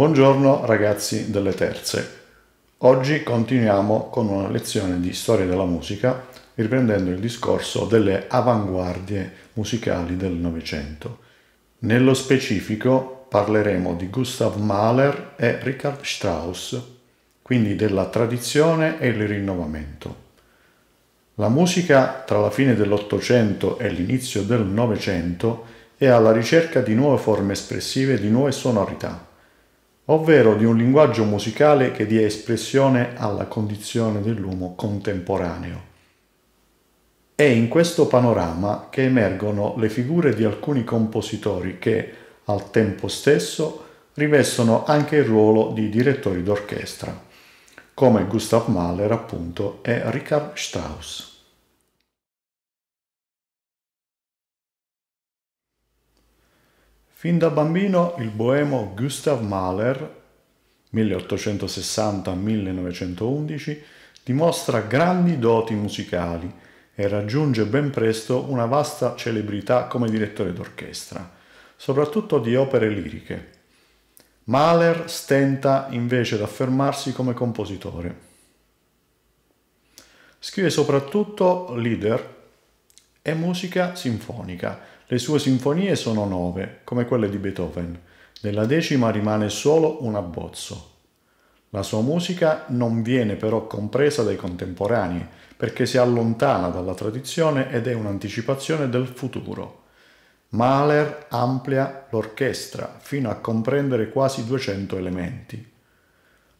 Buongiorno ragazzi delle terze. Oggi continuiamo con una lezione di storia della musica riprendendo il discorso delle avanguardie musicali del Novecento. Nello specifico parleremo di Gustav Mahler e Richard Strauss, quindi della tradizione e il rinnovamento. La musica tra la fine dell'Ottocento e l'inizio del Novecento è alla ricerca di nuove forme espressive e di nuove sonorità ovvero di un linguaggio musicale che dia espressione alla condizione dell'uomo contemporaneo. È in questo panorama che emergono le figure di alcuni compositori che, al tempo stesso, rivestono anche il ruolo di direttori d'orchestra, come Gustav Mahler appunto e Richard Strauss. Fin da bambino il boemo Gustav Mahler, 1860-1911, dimostra grandi doti musicali e raggiunge ben presto una vasta celebrità come direttore d'orchestra, soprattutto di opere liriche. Mahler stenta invece ad affermarsi come compositore. Scrive soprattutto lieder e musica sinfonica, le sue sinfonie sono nove, come quelle di Beethoven. Della decima rimane solo un abbozzo. La sua musica non viene però compresa dai contemporanei, perché si allontana dalla tradizione ed è un'anticipazione del futuro. Mahler amplia l'orchestra fino a comprendere quasi 200 elementi.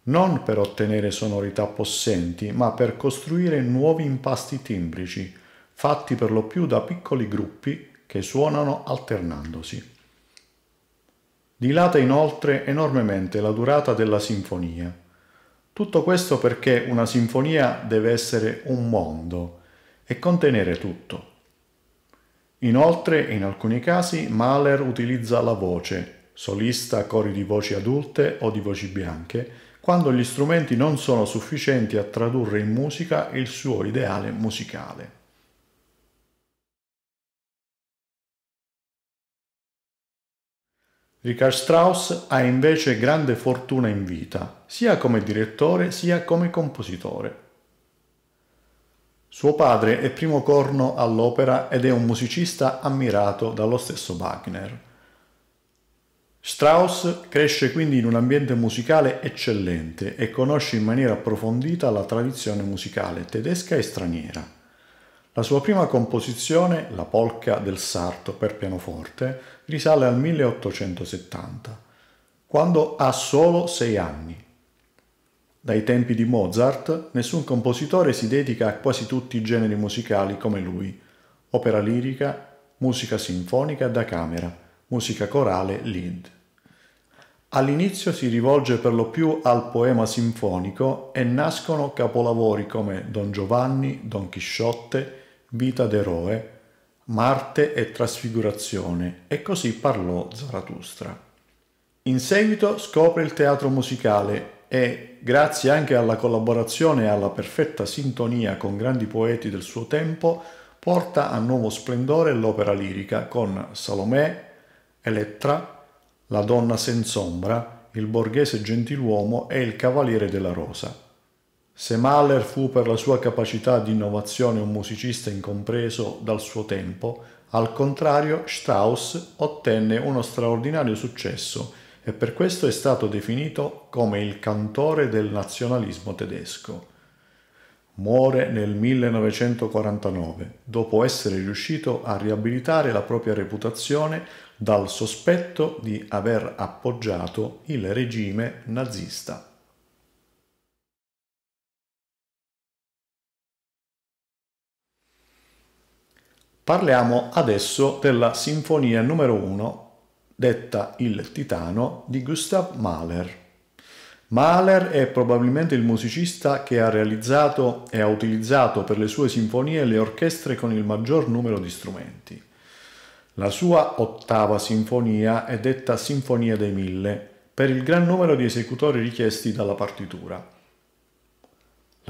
Non per ottenere sonorità possenti, ma per costruire nuovi impasti timbrici, fatti per lo più da piccoli gruppi che suonano alternandosi. Dilata inoltre enormemente la durata della sinfonia. Tutto questo perché una sinfonia deve essere un mondo e contenere tutto. Inoltre, in alcuni casi, Mahler utilizza la voce, solista, cori di voci adulte o di voci bianche, quando gli strumenti non sono sufficienti a tradurre in musica il suo ideale musicale. Richard Strauss ha invece grande fortuna in vita, sia come direttore sia come compositore. Suo padre è primo corno all'opera ed è un musicista ammirato dallo stesso Wagner. Strauss cresce quindi in un ambiente musicale eccellente e conosce in maniera approfondita la tradizione musicale tedesca e straniera. La sua prima composizione, la Polca del Sarto per pianoforte, risale al 1870, quando ha solo sei anni. Dai tempi di Mozart, nessun compositore si dedica a quasi tutti i generi musicali come lui, opera lirica, musica sinfonica da camera, musica corale, lead. All'inizio si rivolge per lo più al poema sinfonico e nascono capolavori come Don Giovanni, Don Chisciotte, Vita d'eroe, Marte e Trasfigurazione e così parlò Zarathustra. In seguito scopre il teatro musicale e, grazie anche alla collaborazione e alla perfetta sintonia con grandi poeti del suo tempo, porta a nuovo splendore l'opera lirica con Salomè, Elettra, La donna senz'ombra, Il borghese gentiluomo e Il cavaliere della rosa. Se Mahler fu per la sua capacità di innovazione un musicista incompreso dal suo tempo, al contrario Strauss ottenne uno straordinario successo e per questo è stato definito come il cantore del nazionalismo tedesco. Muore nel 1949, dopo essere riuscito a riabilitare la propria reputazione dal sospetto di aver appoggiato il regime nazista. Parliamo adesso della Sinfonia numero 1, detta Il Titano, di Gustav Mahler. Mahler è probabilmente il musicista che ha realizzato e ha utilizzato per le sue sinfonie le orchestre con il maggior numero di strumenti. La sua ottava sinfonia è detta Sinfonia dei Mille, per il gran numero di esecutori richiesti dalla partitura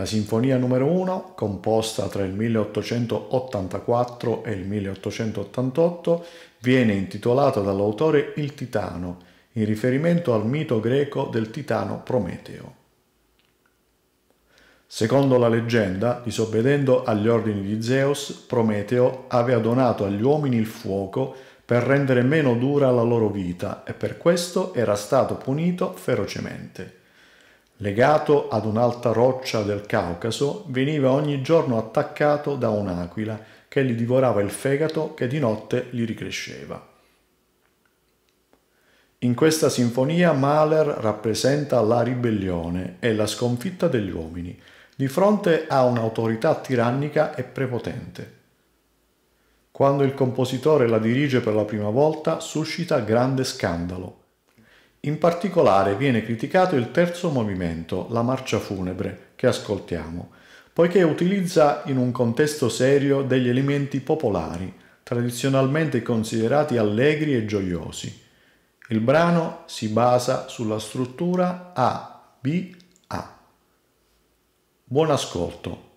la Sinfonia numero 1, composta tra il 1884 e il 1888, viene intitolata dall'autore Il Titano, in riferimento al mito greco del titano Prometeo. Secondo la leggenda, disobbedendo agli ordini di Zeus, Prometeo aveva donato agli uomini il fuoco per rendere meno dura la loro vita e per questo era stato punito ferocemente. Legato ad un'alta roccia del Caucaso, veniva ogni giorno attaccato da un'aquila che gli divorava il fegato che di notte gli ricresceva. In questa sinfonia Mahler rappresenta la ribellione e la sconfitta degli uomini di fronte a un'autorità tirannica e prepotente. Quando il compositore la dirige per la prima volta suscita grande scandalo, in particolare viene criticato il terzo movimento, la marcia funebre, che ascoltiamo, poiché utilizza in un contesto serio degli elementi popolari, tradizionalmente considerati allegri e gioiosi. Il brano si basa sulla struttura A, B, A. Buon ascolto.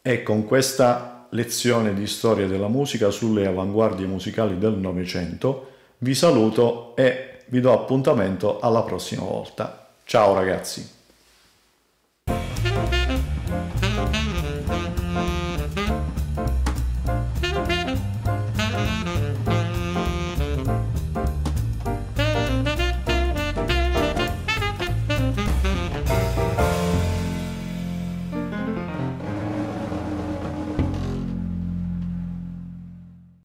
E con questa lezione di storia della musica sulle avanguardie musicali del Novecento vi saluto e vi do appuntamento alla prossima volta. Ciao ragazzi!